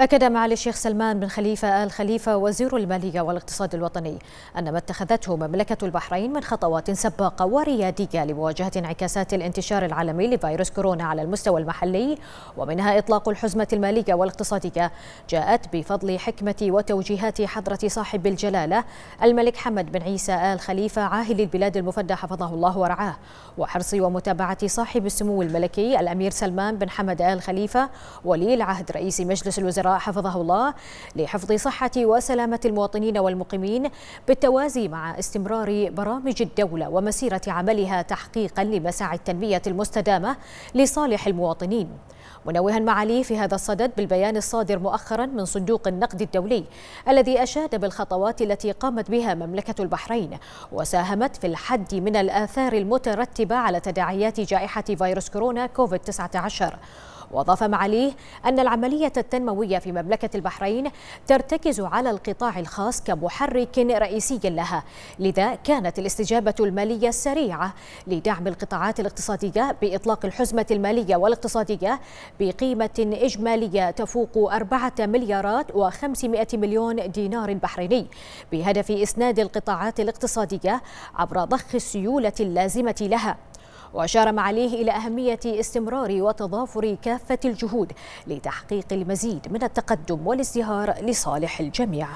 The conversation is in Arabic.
أكد معالي الشيخ سلمان بن خليفة آل خليفة وزير المالية والاقتصاد الوطني أن ما اتخذته مملكة البحرين من خطوات سباقة وريادية لمواجهة انعكاسات الانتشار العالمي لفيروس كورونا على المستوى المحلي ومنها إطلاق الحزمة المالية والاقتصادية جاءت بفضل حكمة وتوجيهات حضرة صاحب الجلالة الملك حمد بن عيسى آل خليفة عاهل البلاد المفدى حفظه الله ورعاه وحرص ومتابعة صاحب السمو الملكي الأمير سلمان بن حمد آل خليفة ولي العهد رئيس مجلس الوزراء حفظه الله لحفظ صحة وسلامة المواطنين والمقيمين بالتوازي مع استمرار برامج الدولة ومسيرة عملها تحقيقا لمساعي التنمية المستدامة لصالح المواطنين منوها معاليه في هذا الصدد بالبيان الصادر مؤخرا من صندوق النقد الدولي الذي أشاد بالخطوات التي قامت بها مملكة البحرين وساهمت في الحد من الآثار المترتبة على تداعيات جائحة فيروس كورونا كوفيد 19 وأضاف معاليه أن العملية التنموية في مملكة البحرين ترتكز على القطاع الخاص كمحرك رئيسي لها لذا كانت الاستجابة المالية السريعة لدعم القطاعات الاقتصادية بإطلاق الحزمة المالية والاقتصادية بقيمة إجمالية تفوق 4 مليارات و500 مليون دينار بحريني بهدف إسناد القطاعات الاقتصادية عبر ضخ السيولة اللازمة لها وأشار معاليه إلى أهمية استمرار وتضافر كافة الجهود لتحقيق المزيد من التقدم والازدهار لصالح الجميع